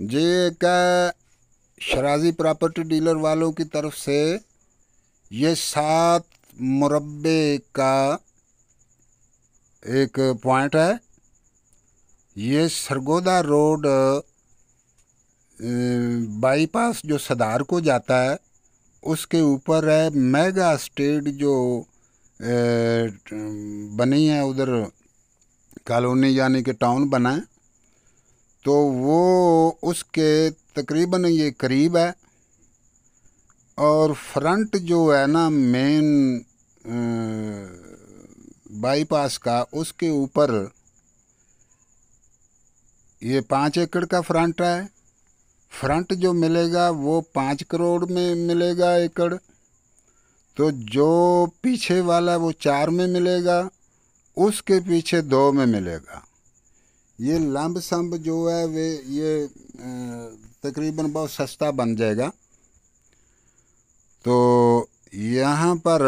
जी क्या शराजी property dealer वालों की तरफ से ये सात मुरबे का एक पॉइंट है ये सरगोदा रोड बाईपास जो सदार को जाता है उसके ऊपर है मेगा स्टेट जो बनी है उधर कॉलोनी यानी कि टाउन बना है तो वो उसके तकरीबन ये करीब है और फ्रंट जो है ना मेन बाईपास का उसके ऊपर ये पाँच एकड़ का फ्रंट है फ्रंट जो मिलेगा वो पाँच करोड़ में मिलेगा एकड़ तो जो पीछे वाला वो चार में मिलेगा उसके पीछे दो में मिलेगा ये लम्ब सम्ब जो है वे ये तकरीबन बहुत सस्ता बन जाएगा तो यहाँ पर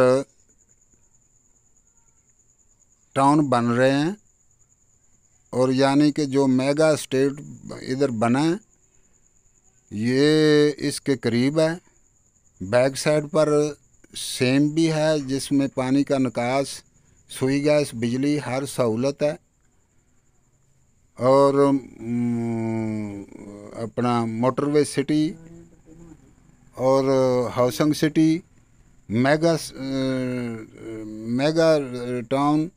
टाउन बन रहे हैं और यानी कि जो मेगा स्टेट इधर बना है ये इसके करीब है बैक साइड पर सेम भी है जिसमें पानी का निकास सुई गैस बिजली हर सहूलत है और अपना मोटरवे सिटी और housing city mega mega town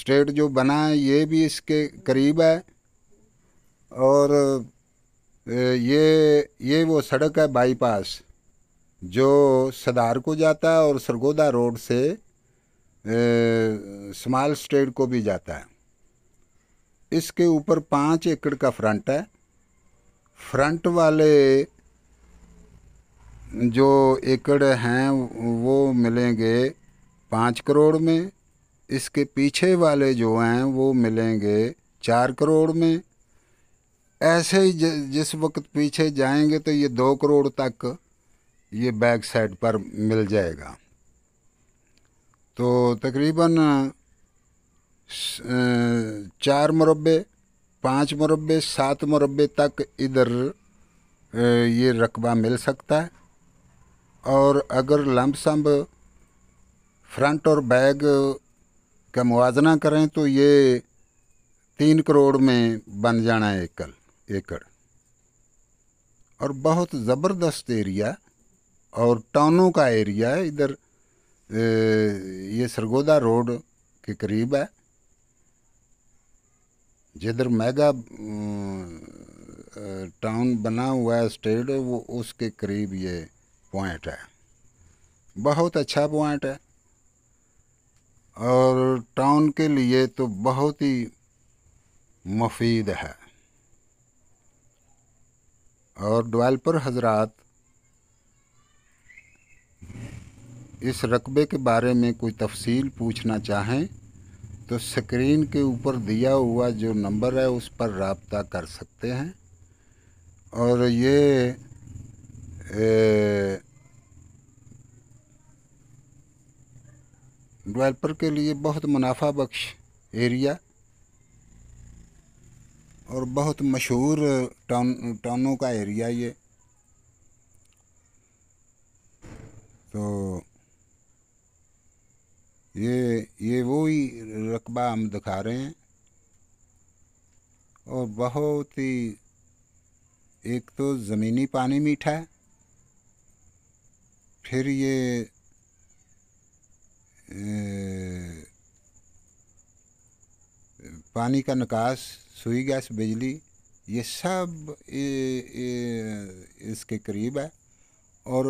state जो बना है ये भी इसके करीब है और ये ये वो सड़क है बाईपास जो सदार को जाता है और सरगोदा रोड से स्माल स्टेट को भी जाता है इसके ऊपर पाँच एकड़ का फ्रंट है फ्रंट वाले जो एकड़ हैं वो मिलेंगे पाँच करोड़ में इसके पीछे वाले जो हैं वो मिलेंगे चार करोड़ में ऐसे ही जिस वक्त पीछे जाएंगे तो ये दो करोड़ तक ये बैक साइड पर मिल जाएगा तो तकरीबन चार मुरबे पाँच मुरबे सात मुरबे तक इधर ये रकबा मिल सकता है और अगर लमसम फ्रंट और बैग का मुवजना करें तो ये तीन करोड़ में बन जाना है एकल एकड़ और बहुत ज़बरदस्त एरिया और टाउनों का एरिया है इधर ये सरगोदा रोड के करीब है जिधर मेगा टाउन बना हुआ है स्टेट वो उसके करीब ये पॉइंट है बहुत अच्छा पॉइंट है और टाउन के लिए तो बहुत ही मुफीद है और डेवलपर हजरात इस रकबे के बारे में कोई तफसील पूछना चाहें तो स्क्रीन के ऊपर दिया हुआ जो नंबर है उस पर रबता कर सकते हैं और ये डेवलपर के लिए बहुत मुनाफा बख्श एरिया और बहुत मशहूर टाउन टाउनों का एरिया ये तो काबा हम दिखा रहे हैं और बहुत ही एक तो ज़मीनी पानी मीठा है फिर ये ए, पानी का निकास सुई गैस बिजली ये सब ए, ए, इसके करीब है और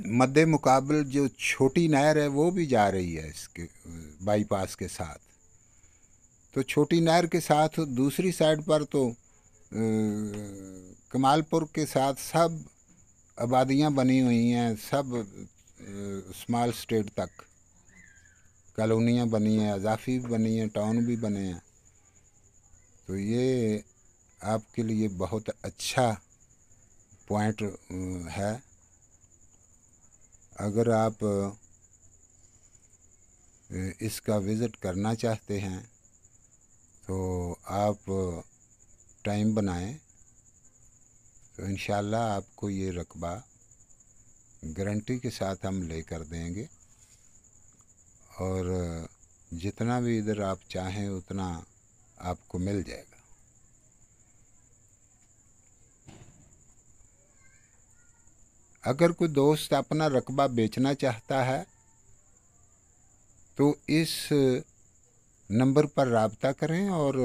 मद्द मुकाबल जो छोटी नहर है वो भी जा रही है इसके बाईपास के साथ तो छोटी नहर के साथ दूसरी साइड पर तो कमालपुर के साथ सब आबादियां बनी हुई हैं सब स्मॉल स्टेट तक कॉलोनियाँ बनी हैं अजाफी भी बनी हैं टाउन भी बने हैं तो ये आपके लिए बहुत अच्छा पॉइंट है अगर आप इसका विज़िट करना चाहते हैं तो आप टाइम बनाएं तो इन आपको ये रकबा गारंटी के साथ हम लेकर देंगे और जितना भी इधर आप चाहें उतना आपको मिल जाएगा अगर कोई दोस्त अपना रकबा बेचना चाहता है तो इस नंबर पर रबता करें और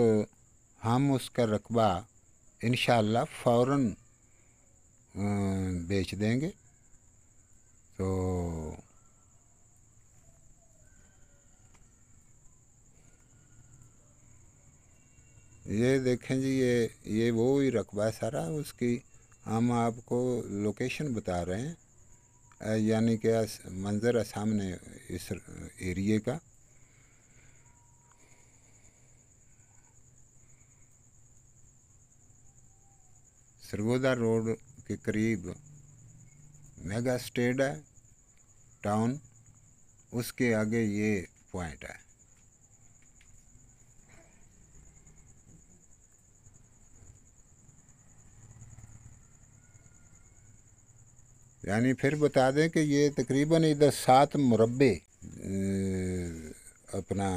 हम उसका रकबा इन फ़ौर बेच देंगे तो ये देखें जी ये ये वो ही रकबा सारा उसकी हम आपको लोकेशन बता रहे हैं यानी कि मंज़र सामने इस एरिए का सरगोदा रोड के करीब मेगा स्टेड है टाउन उसके आगे ये पॉइंट है यानी फिर बता दें कि ये तकरीबन इधर सात मुरबे अपना